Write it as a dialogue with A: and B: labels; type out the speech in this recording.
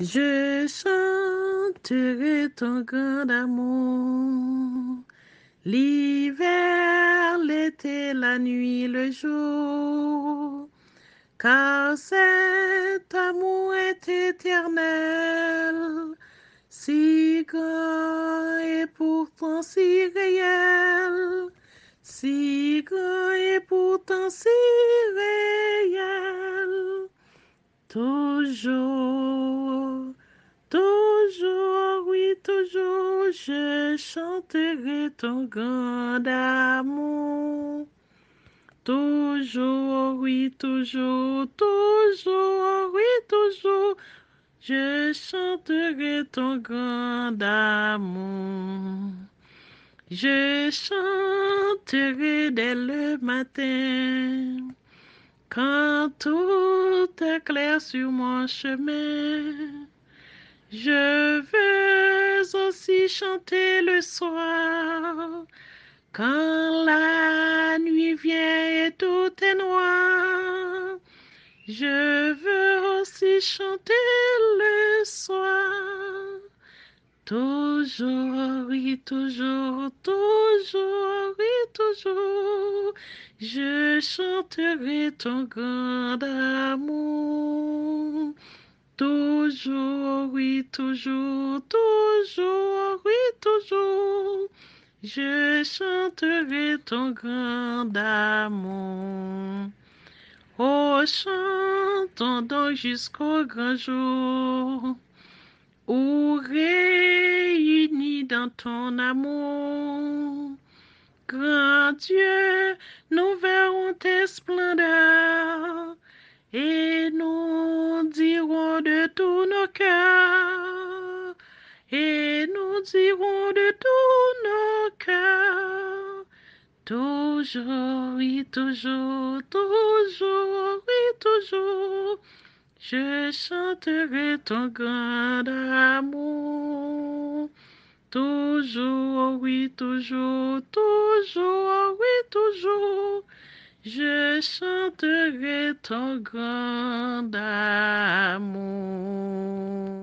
A: Je chanterai ton grand amour, l'hiver, l'été, la nuit, le jour, car cet amour est éternel, si grand et pourtant si réel, si grand et pourtant si réel, toujours. je chanterai ton grand amour. Toujours, oh oui, toujours, toujours, oh oui, toujours, je chanterai ton grand amour. Je chanterai dès le matin, quand tout est clair sur mon chemin. Je veux aussi chanter le soir. Quand la nuit vient et tout est noir, je veux aussi chanter le soir. Toujours, oui, toujours, toujours, oui, toujours, je chanterai ton grand amour. Toujours, oui, toujours, toujours je chanterai ton grand amour. Oh, chantons donc jusqu'au grand jour, où réunis dans ton amour, grand Dieu, nous verrons tes splendeurs et nous dirons de tous nos cœurs et nous dirons de tous toujours, oui, toujours, toujours, oui, toujours. Je chanterai ton grand amour. Toujours, oui, toujours, toujours, oui, toujours. Je chanterai ton grand amour.